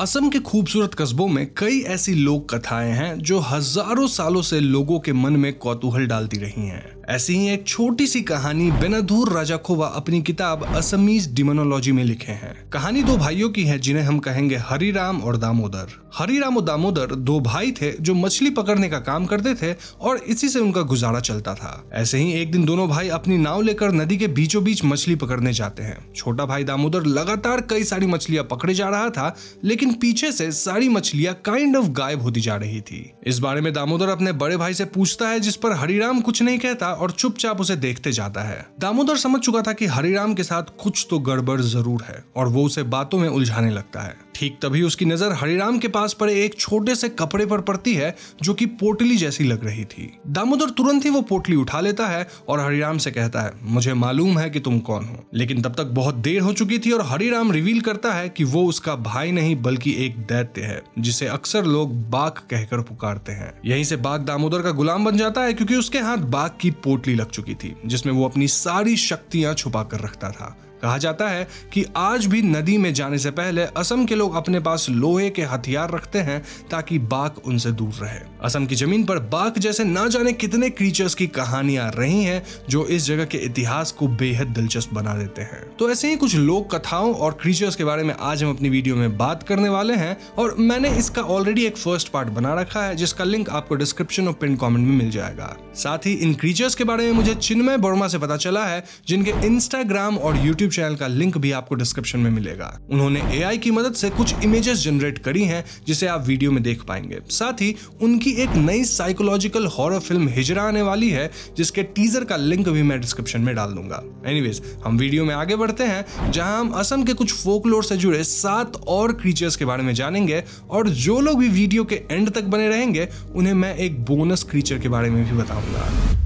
असम के खूबसूरत कस्बों में कई ऐसी लोक कथाएं हैं जो हजारों सालों से लोगों के मन में कौतूहल डालती रही हैं ऐसी ही एक छोटी सी कहानी बेनाधूर राजाखोवा अपनी किताब असमीज डिमोनोलॉजी में लिखे हैं कहानी दो भाइयों की है जिन्हें हम कहेंगे हरिराम और दामोदर हरिराम और दामोदर दो भाई थे जो मछली पकड़ने का काम करते थे और इसी से उनका गुजारा चलता था ऐसे ही एक दिन दोनों भाई अपनी नाव लेकर नदी के बीचों बीच मछली पकड़ने जाते हैं छोटा भाई दामोदर लगातार कई सारी मछलियां पकड़े जा रहा था लेकिन पीछे से सारी मछलियां काइंड ऑफ गायब होती जा रही थी इस बारे में दामोदर अपने बड़े भाई से पूछता है जिस पर हरिराम कुछ नहीं कहता और चुपचाप उसे देखते जाता है दामोदर समझ चुका था कि हरिराम के साथ कुछ तो गड़बड़ जरूर है और वो उसे बातों में उलझाने लगता है ठीक तभी उसकी नजर हरिराम के पास पड़े एक छोटे से कपड़े पर पड़ती है जो कि पोटली जैसी लग रही थी दामोदर तुरंत ही वो पोटली उठा लेता है और हरिराम से कहता है मुझे मालूम है कि तुम कौन हो लेकिन तब तक बहुत देर हो चुकी थी और हरिराम रिवील करता है कि वो उसका भाई नहीं बल्कि एक दैत्य है जिसे अक्सर लोग बाघ कहकर पुकारते हैं यहीं से बाघ दामोदर का गुलाम बन जाता है क्योंकि उसके हाथ बाघ की पोटली लग चुकी थी जिसमें वो अपनी सारी शक्तियां छुपा कर रखता था कहा जाता है कि आज भी नदी में जाने से पहले असम के लोग अपने पास लोहे के हथियार रखते हैं ताकि बाघ उनसे दूर रहे असम की जमीन पर बाघ जैसे ना जाने कितने क्रीचर्स की कहानियां रही हैं जो इस जगह के इतिहास को बेहद दिलचस्प बना देते हैं तो ऐसे ही कुछ लोक कथाओं और क्रीचर्स के बारे में आज हम अपनी वीडियो में बात करने वाले हैं और मैंने इसका ऑलरेडी एक फर्स्ट पार्ट बना रखा है जिसका लिंक आपको डिस्क्रिप्शन और पिन कॉमेंट में मिल जाएगा साथ ही इन क्रीचर्स के बारे में मुझे चिन्मय वर्मा से पता चला है जिनके इंस्टाग्राम और यूट्यूब चैनल का लिंक भी आपको डिस्क्रिप्शन में मिलेगा उन्होंने ए की मदद से कुछ इमेजेस जनरेट करी है जिसे आप वीडियो में देख पाएंगे साथ ही उनकी एक नई साइकोलॉजिकल हॉरर फिल्म हिजरा आने वाली है जिसके टीजर का लिंक भी मैं डिस्क्रिप्शन में डाल दूंगा एनीवेज हम वीडियो में आगे बढ़ते हैं जहां हम असम के कुछ फोकलोर से जुड़े सात और क्रीचर्स के बारे में जानेंगे और जो लोग भी वीडियो के एंड तक बने रहेंगे उन्हें मैं एक बोनस क्रीचर के बारे में भी बताऊंगा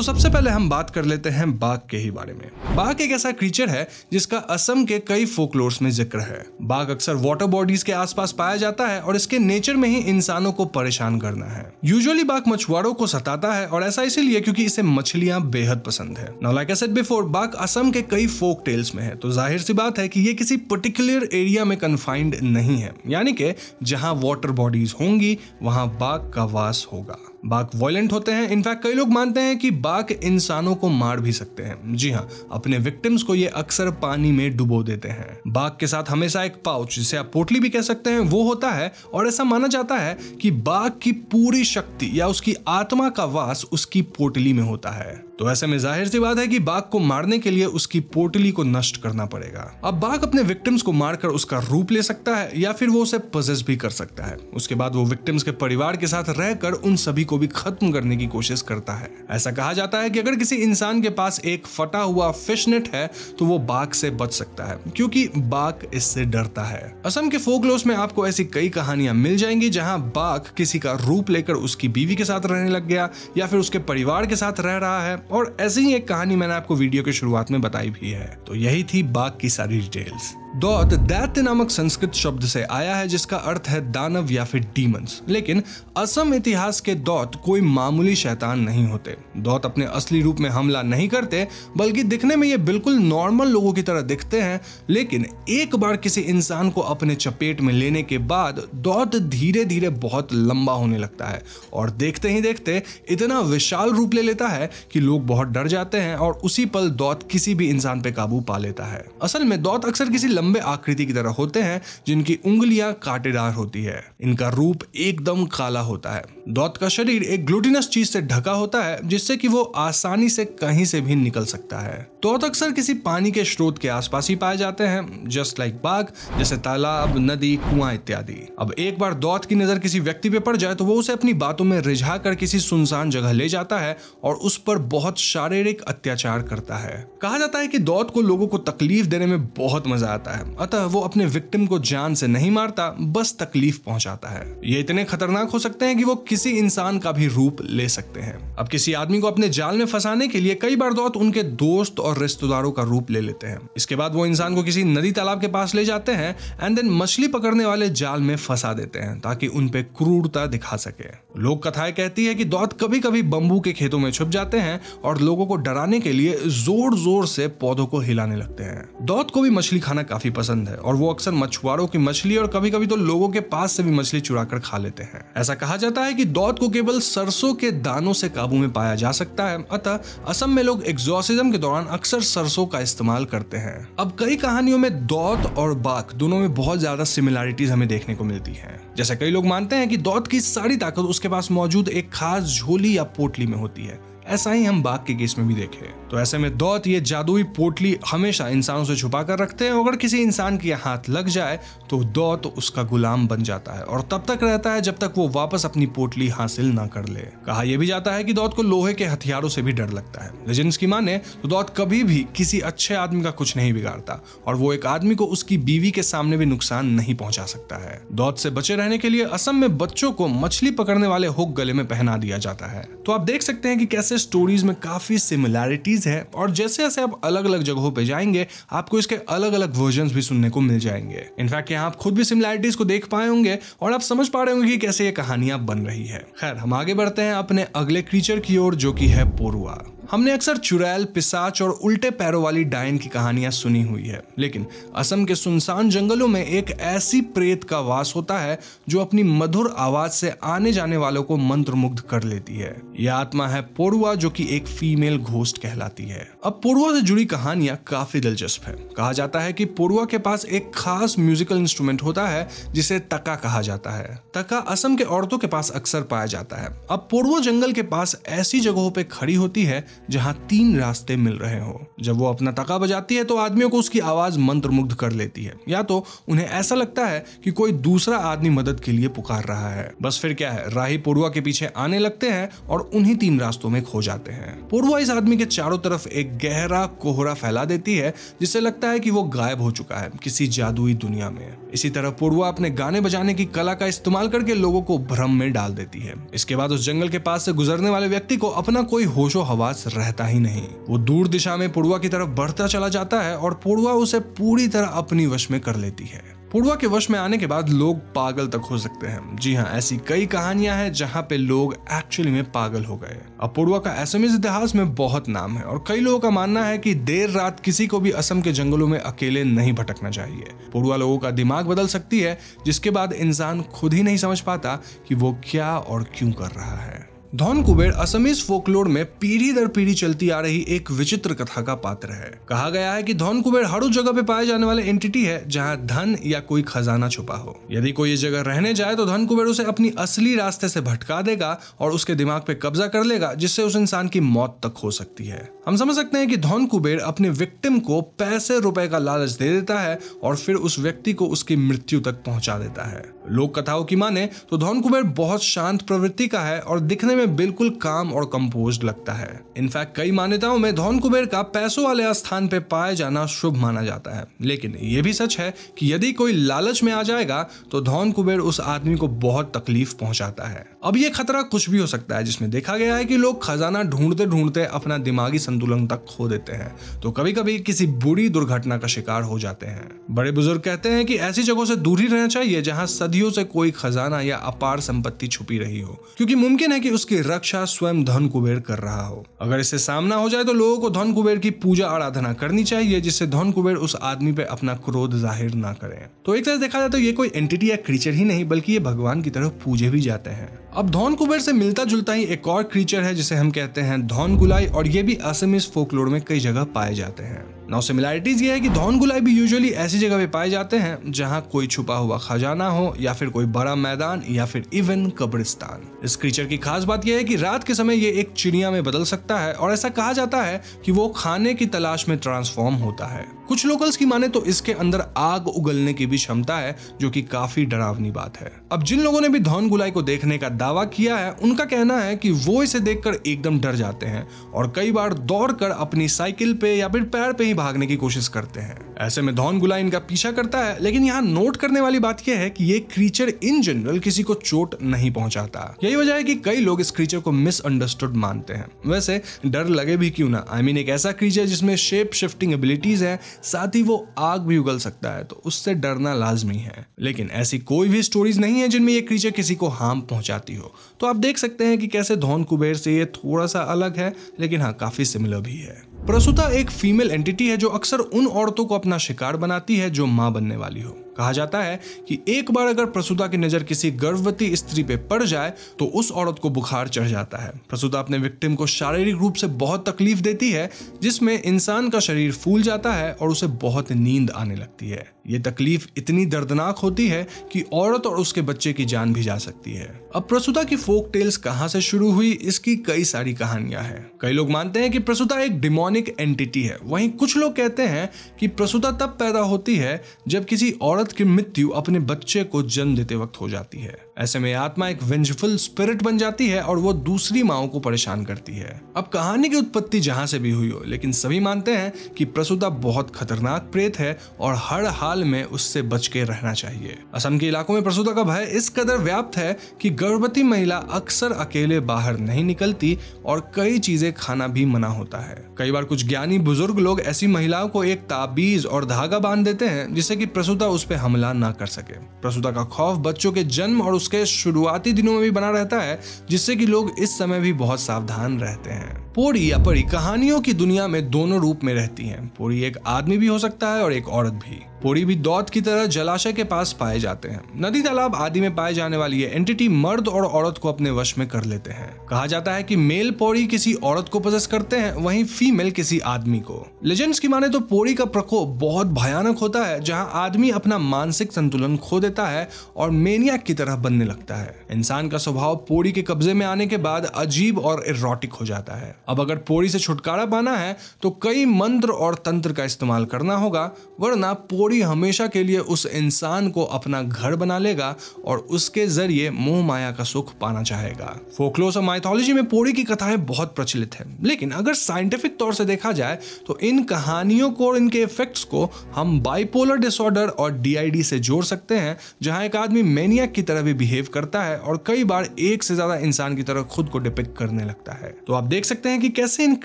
तो सबसे पहले हम बात कर लेते हैं बाघ के ही बारे में बाघ एक ऐसा क्रीचर है जिसका असम के कई फोकलोर्स में जिक्र है बाघ अक्सर वाटर बॉडीज के आसपास पाया जाता है और इसके नेचर में ही इंसानों को परेशान करना है यूजुअली बाघ मछुआरों को सताता है और ऐसा इसीलिए क्योंकि इसे मछलियां बेहद पसंद है now like I said before बाघ असम के कई फोक टेल्स में है तो जाहिर सी बात है कि ये किसी पर्टिकुलर एरिया में कन्फाइंड नहीं है यानी कि जहाँ वाटर बॉडीज होंगी वहाँ बाघ का वास होगा बाघ वॉयलेंट होते हैं इनफैक्ट कई लोग मानते हैं कि बाघ इंसानों को मार भी सकते हैं जी हाँ अपने विक्टिम्स को ये अक्सर पानी में डुबो देते हैं बाघ के साथ हमेशा एक पाउच जिसे आप पोटली भी कह सकते हैं वो होता है और ऐसा माना जाता है कि बाघ की पूरी शक्ति या उसकी आत्मा का वास उसकी पोटली में होता है तो ऐसे में जाहिर सी बात है कि बाघ को मारने के लिए उसकी पोटली को नष्ट करना पड़ेगा अब बाघ अपने विक्टिम्स को मारकर उसका रूप ले सकता है या फिर वो उसे पजेस भी कर सकता है उसके बाद वो विक्टिम्स के परिवार के साथ रहकर उन सभी को भी खत्म करने की कोशिश करता है ऐसा कहा जाता है कि अगर किसी इंसान के पास एक फटा हुआ फिशनेट है तो वो बाघ से बच सकता है क्योंकि बाघ इससे डरता है असम के फोकलोस में आपको ऐसी कई कहानियां मिल जाएंगी जहां बाघ किसी का रूप लेकर उसकी बीवी के साथ रहने लग गया या फिर उसके परिवार के साथ रह रहा है और ऐसी ही एक कहानी मैंने आपको वीडियो के शुरुआत में बताई भी है तो यही थी बाघ की सारी डिटेल्स दौत दैत्य नामक संस्कृत शब्द से आया है जिसका अर्थ है दानव या फिर डीमंस लेकिन असम इतिहास के दौत कोई मामूली शैतान नहीं होते दौत अपने असली रूप में हमला नहीं करते बल्कि दिखने में ये बिल्कुल नॉर्मल लोगों की तरह दिखते हैं लेकिन एक बार किसी इंसान को अपने चपेट में लेने के बाद दौत धीरे धीरे बहुत लंबा होने लगता है और देखते ही देखते इतना विशाल रूप ले लेता है कि लोग बहुत डर जाते हैं और उसी पल दौत किसी भी इंसान पर काबू पा लेता है असल में दौत अक्सर किसी लंबे आकृति की तरह होते हैं जिनकी उंगलियां कांटेदार होती है इनका रूप एकदम काला होता है दौत का शरीर एक ग्लूटिनस चीज से ढका होता है जिससे कि वो आसानी से कहीं से भी निकल सकता है दौत अक्सर किसी पानी के स्रोत के आसपास ही पाए जाते हैं जस्ट लाइक बाघ जैसे तालाब नदी कुआं इत्यादि अब एक बार दौत की नजर किसी व्यक्ति पे पड़ जाए तो वो उसे अपनी बातों में रिझा कर किसी सुनसान जगह ले जाता है और उस पर बहुत शारीरिक अत्याचार करता है कहा जाता है कि दौत को लोगों को तकलीफ देने में बहुत मजा आता है जाता है अतः वो अपने विक्टिम को जान से नहीं मारता बस तकलीफ पहुंचाता है ये इतने खतरनाक हो सकते हैं कि वो किसी इंसान का भी रूप ले सकते हैं अब किसी आदमी को अपने जाल में फंसाने के लिए कई बार दौत उनके दोस्त और रिश्तेदारों का रूप ले लेते हैं इसके बाद वो इंसान को किसी नदी तालाब के पास ले जाते हैं एंड देन मछली पकड़ने वाले जाल में फंसा देते हैं ताकि उनपे क्रूरता दिखा सके लोक कथाएं कहती है कि दौत कभी कभी बंबू के खेतों में छुप जाते हैं और लोगों को डराने के लिए जोर जोर से पौधों को हिलाने लगते हैं दौत को भी मछली खाना काफी पसंद है और वो अक्सर मछुआरों की मछली और कभी कभी तो लोगों के पास से भी मछली चुरा कर खा लेते हैं ऐसा कहा जाता है कि दौत को केवल सरसों के दानों से काबू में पाया जा सकता है अतः असम में लोग एग्जॉसिज्म के दौरान अक्सर सरसों का इस्तेमाल करते हैं अब कई कहानियों में दौत और बाघ दोनों में बहुत ज्यादा सिमिलैरिटीज हमें देखने को मिलती है जैसे कई लोग मानते हैं कि दौत की सारी ताकत उसके पास मौजूद एक खास झोली या पोटली में होती है ऐसा ही हम बाघ के केस में भी देखे तो ऐसे में दौत ये जादुई पोटली हमेशा इंसानों से छुपा कर रखते हैं अगर किसी इंसान के हाथ लग जाए तो दौत उसका गुलाम बन जाता है और तब तक रहता है जब तक वो वापस अपनी पोटली हासिल न कर ले कहा यह भी जाता है कि दौत को लोहे के हथियारों से भी डर लगता है लेजेंड्स की माने तो दौत कभी भी किसी अच्छे आदमी का कुछ नहीं बिगाड़ता और वो एक आदमी को उसकी बीवी के सामने भी नुकसान नहीं पहुंचा सकता है दौत से बचे रहने के लिए असम में बच्चों को मछली पकड़ने वाले हुक गले में पहना दिया जाता है तो आप देख सकते हैं कि कैसे स्टोरीज में काफ़ी सिमिलैरिटीज़ है और जैसे जैसे आप अलग अलग जगहों पर जाएंगे आपको इसके अलग अलग वर्जन भी सुनने को मिल जाएंगे इनफैक्ट यहाँ आप खुद भी सिमिलैरिटीज़ को देख पाए होंगे और आप समझ पा रहे होंगे कि कैसे ये कहानियां बन रही है खैर हम आगे बढ़ते हैं अपने अगले क्रीचर की ओर जो की है पोरुआ हमने अक्सर चुड़ैल पिसाच और उल्टे पैरों वाली डायन की कहानियां सुनी हुई है लेकिन असम के सुनसान जंगलों में एक ऐसी प्रेत का वास होता है जो अपनी मधुर आवाज से आने जाने वालों को मंत्रमुग्ध कर लेती है यह आत्मा है पोड़ुआ जो कि एक फीमेल घोस्ट कहलाती है अब पोड़ुआ से जुड़ी कहानियां काफी दिलचस्प है कहा जाता है कि पोड़ुआ के पास एक खास म्यूजिकल इंस्ट्रूमेंट होता है जिसे तका कहा जाता है तका असम के औरतों के पास अक्सर पाया जाता है अब पोड़ुआ जंगल के पास ऐसी जगहों पर खड़ी होती है जहां तीन रास्ते मिल रहे हो जब वो अपना तका बजाती है तो आदमियों को उसकी आवाज मंत्रमुग्ध कर लेती है या तो उन्हें ऐसा लगता है कि कोई दूसरा आदमी मदद के लिए पुकार रहा है बस फिर क्या है राही पोरुआ के पीछे आने लगते हैं और उन्हीं तीन रास्तों में खो जाते हैं पोरुआ इस आदमी के चारों तरफ एक गहरा कोहरा फैला देती है जिससे लगता है कि वो गायब हो चुका है किसी जादुई दुनिया में इसी तरह पोरुआ अपने गाने बजाने की कला का इस्तेमाल करके लोगों को भ्रम में डाल देती है इसके बाद उस जंगल के पास से गुजरने वाले व्यक्ति को अपना कोई होशो हवास पास रहता ही नहीं वो दूर दिशा में पुड़वा की तरफ बढ़ता चला जाता है और पुड़वा उसे पूरी तरह अपनी वश में कर लेती है पुड़वा के वश में आने के बाद लोग पागल तक हो सकते हैं जी हाँ ऐसी कई कहानियां हैं जहां पे लोग एक्चुअली में पागल हो गए अब पुड़वा का असम इतिहास में बहुत नाम है और कई लोगों का मानना है कि देर रात किसी को भी असम के जंगलों में अकेले नहीं भटकना चाहिए पुड़वा लोगों का दिमाग बदल सकती है जिसके बाद इंसान खुद ही नहीं समझ पाता कि वो क्या और क्यों कर रहा है धौन कुबेर असमीज फोकलोर में पीढ़ी दर पीढ़ी चलती आ रही एक विचित्र कथा का पात्र है कहा गया है कि धौन कुबेर हर उस जगह पे पाए जाने वाले एंटिटी है जहाँ धन या कोई खजाना छुपा हो यदि कोई इस जगह रहने जाए तो धन कुबेर उसे अपनी असली रास्ते से भटका देगा और उसके दिमाग पे कब्जा कर लेगा जिससे उस इंसान की मौत तक हो सकती है हम समझ सकते हैं कि धौन कुबेर अपने विक्टिम को पैसे रुपए का लालच दे देता है और फिर उस व्यक्ति को उसकी मृत्यु तक पहुंचा देता है लोक कथाओं की माने तो धौन कुबेर बहुत शांत प्रवृत्ति का है और दिखने में बिल्कुल काम और कंपोज लगता है इनफैक्ट कई मान्यताओं में धौन कुबेर का पैसों वाले स्थान पे पाया जाना शुभ माना जाता है लेकिन ये भी सच है कि यदि कोई लालच में आ जाएगा तो धौन कुबेर उस आदमी को बहुत तकलीफ पहुंचाता है अब ये खतरा कुछ भी हो सकता है जिसमें देखा गया है कि लोग खजाना ढूंढते ढूंढते अपना दिमागी संतुलन तक खो देते हैं तो कभी कभी किसी बुरी दुर्घटना का शिकार हो जाते हैं बड़े बुजुर्ग कहते हैं कि ऐसी जगहों से दूर ही रहना चाहिए जहाँ सद सदियों से कोई खजाना या अपार संपत्ति छुपी रही हो क्योंकि मुमकिन है कि उसकी रक्षा स्वयं धन कुबेर कर रहा हो अगर इससे सामना हो जाए तो लोगों को धन कुबेर की पूजा आराधना करनी चाहिए जिससे धन कुबेर उस आदमी पे अपना क्रोध जाहिर ना करें तो एक तरह देखा जाए तो ये कोई एंटिटी या क्रीचर ही नहीं बल्कि ये भगवान की तरफ पूजे भी जाते हैं अब धौन कुबेर से मिलता जुलता ही एक और क्रीचर है जिसे हम कहते हैं धौन गुलाई और ये भी इस फोकलोर में कई जगह पाए जाते हैं नौ सिमिलैरिटीज ये है कि धौन गुलाई भी यूजुअली ऐसी जगह पे पाए जाते हैं जहाँ कोई छुपा हुआ खजाना हो या फिर कोई बड़ा मैदान या फिर इवन कब्रिस्तान इस क्रीचर की खास बात यह है कि रात के समय ये एक चिड़िया में बदल सकता है और ऐसा कहा जाता है कि वो खाने की तलाश में ट्रांसफॉर्म होता है कुछ लोकल्स की माने तो इसके अंदर आग उगलने की भी क्षमता है जो कि काफी डरावनी बात है अब जिन लोगों ने भी धौन गुलाई को देखने का दावा किया है उनका कहना है कि वो इसे देखकर एकदम डर जाते हैं और कई बार दौड़कर अपनी साइकिल पे या फिर पैर पे ही भागने की कोशिश करते हैं ऐसे में धौन गुलाई इनका पीछा करता है लेकिन यहाँ नोट करने वाली बात यह है कि ये क्रीचर इन जनरल किसी को चोट नहीं पहुंचाता यही वजह है कि कई लोग इस क्रीचर को मिसअंडरस्टूड मानते हैं वैसे डर लगे भी क्यों ना आई I मीन mean, एक ऐसा क्रीचर जिसमें शेप शिफ्टिंग एबिलिटीज है साथ ही वो आग भी उगल सकता है तो उससे डरना लाजमी है लेकिन ऐसी कोई भी स्टोरीज नहीं है जिनमें ये क्रीचर किसी को हार्म पहुंचाती हो तो आप देख सकते हैं कि कैसे धौन कुबेर से ये थोड़ा सा अलग है लेकिन हाँ काफी सिमिलर भी है प्रसुता एक फीमेल एंटिटी है जो अक्सर उन औरतों को अपना शिकार बनाती है जो माँ बनने वाली हो कहा जाता है कि एक बार अगर प्रसूता की नज़र किसी गर्भवती स्त्री पे पड़ जाए तो उस औरत को बुखार चढ़ जाता है प्रसूता अपने विक्टिम को शारीरिक रूप से बहुत तकलीफ देती है जिसमें इंसान का शरीर फूल जाता है और उसे बहुत नींद आने लगती है ये तकलीफ इतनी दर्दनाक होती है कि औरत और उसके बच्चे की जान भी जा सकती है अब प्रसूता की फोक टेल्स कहाँ से शुरू हुई इसकी कई सारी कहानियां हैं कई लोग मानते हैं कि प्रसूता एक डिमोनिक एंटिटी है वहीं कुछ लोग कहते हैं कि प्रसूता तब पैदा होती है जब किसी औरत औरत की मृत्यु अपने बच्चे को जन्म देते वक्त हो जाती है ऐसे में आत्मा एक वेंजफुल स्पिरिट बन जाती है और वो दूसरी माओ को परेशान करती है अब कहानी की उत्पत्ति जहां से भी हुई हो लेकिन सभी मानते हैं कि प्रसुता बहुत खतरनाक प्रेत है और हर हाल में उससे बच के रहना चाहिए असम के इलाकों में प्रसूता का भय इस कदर व्याप्त है कि गर्भवती महिला अक्सर अकेले बाहर नहीं निकलती और कई चीजें खाना भी मना होता है कई बार कुछ ज्ञानी बुजुर्ग लोग ऐसी महिलाओं को एक ताबीज और धागा बांध देते हैं जिससे कि प्रसूता उस पर हमला ना कर सके प्रसूता का खौफ बच्चों के जन्म और उस उसके शुरुआती दिनों में भी बना रहता है जिससे कि लोग इस समय भी बहुत सावधान रहते हैं पोड़ी या परी कहानियों की दुनिया में दोनों रूप में रहती हैं पोड़ी एक आदमी भी हो सकता है और एक औरत भी पोड़ी भी दौत की तरह जलाशय के पास पाए जाते हैं नदी तालाब आदि में पाए जाने वाली ये एंटिटी मर्द और औरत को अपने वश में कर लेते हैं कहा जाता है कि मेल पोड़ी किसी औरत को पोजेस करते हैं वहीं फीमेल किसी आदमी को लेजेंड्स की माने तो पोड़ी का प्रकोप बहुत भयानक होता है जहाँ आदमी अपना मानसिक संतुलन खो देता है और मेनिया की तरह बनने लगता है इंसान का स्वभाव पोड़ी के कब्जे में आने के बाद अजीब और इरोटिक हो जाता है अब अगर पोड़ी से छुटकारा पाना है तो कई मंत्र और तंत्र का इस्तेमाल करना होगा वरना चोरी हमेशा के लिए उस इंसान को अपना घर बना लेगा और उसके जरिए मोह माया का सुख पाना चाहेगा फोकलोस और माइथोलॉजी में पोड़ी की कथाएं बहुत प्रचलित है लेकिन अगर साइंटिफिक तौर से देखा जाए तो इन कहानियों को और इनके इफेक्ट्स को हम बाइपोलर डिसऑर्डर और डीआईडी से जोड़ सकते हैं जहां एक आदमी मैनियक की तरह भी बिहेव करता है और कई बार एक से ज्यादा इंसान की तरह खुद को डिपिक्ट करने लगता है तो आप देख सकते हैं कि कैसे इन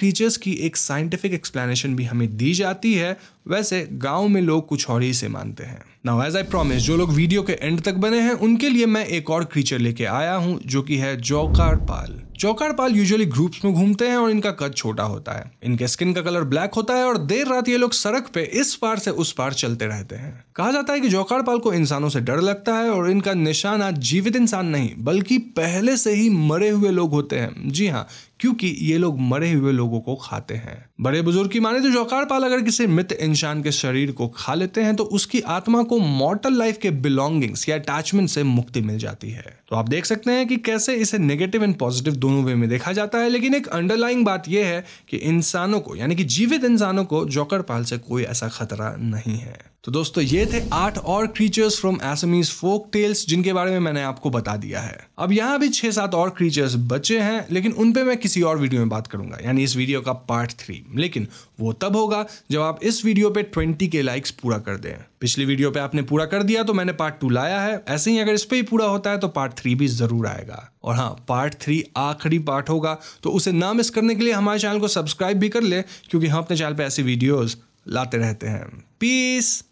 क्रीचर्स की एक साइंटिफिक एक्सप्लेनेशन भी हमें दी जाती है वैसे गांव में लोग कुछ थॉरी से मानते हैं नाउ एज आई प्रॉमिस जो लोग वीडियो के एंड तक बने हैं उनके लिए मैं एक और क्रीचर लेके आया हूँ जो कि है जौकार पाल चौकार पाल यूजुअली ग्रुप्स में घूमते हैं और इनका कद छोटा होता है इनके स्किन का कलर ब्लैक होता है और देर रात ये लोग सड़क पे इस पार से उस पार चलते रहते हैं कहा जाता है कि जौकार पाल को इंसानों से डर लगता है और इनका निशाना जीवित इंसान नहीं बल्कि पहले से ही मरे हुए लोग होते हैं जी हाँ क्योंकि ये लोग मरे हुए लोगों को खाते हैं बड़े बुजुर्ग की माने तो जौकार पाल अगर किसी मृत इंसान के शरीर को खा लेते हैं तो उसकी आत्मा को मॉर्टल लाइफ के बिलोंगिंग्स या अटैचमेंट से मुक्ति मिल जाती है तो आप देख सकते हैं कि कैसे इसे नेगेटिव एंड पॉजिटिव दोनों वे में देखा जाता है लेकिन एक अंडरलाइंग बात यह है कि इंसानों को यानी कि जीवित इंसानों को जौकर पाल से कोई ऐसा खतरा नहीं है तो दोस्तों ये थे आठ और creatures from Assamese folk tales जिनके बारे में मैंने आपको बता दिया है अब यहाँ भी छह सात और क्रीचर्स बचे हैं लेकिन उनपे मैं किसी और वीडियो में बात करूंगा यानी इस वीडियो का पार्ट थ्री लेकिन वो तब होगा जब आप इस वीडियो पे 20 के लाइक्स पूरा कर दें पिछली वीडियो पे आपने पूरा कर दिया तो मैंने पार्ट टू लाया है ऐसे ही अगर इस पर ही पूरा होता है तो पार्ट थ्री भी ज़रूर आएगा और हाँ पार्ट थ्री आखिरी पार्ट होगा तो उसे ना मिस करने के लिए हमारे चैनल को सब्सक्राइब भी कर ले क्योंकि हम अपने चैनल पर ऐसी वीडियोज़ लाते रहते हैं पीस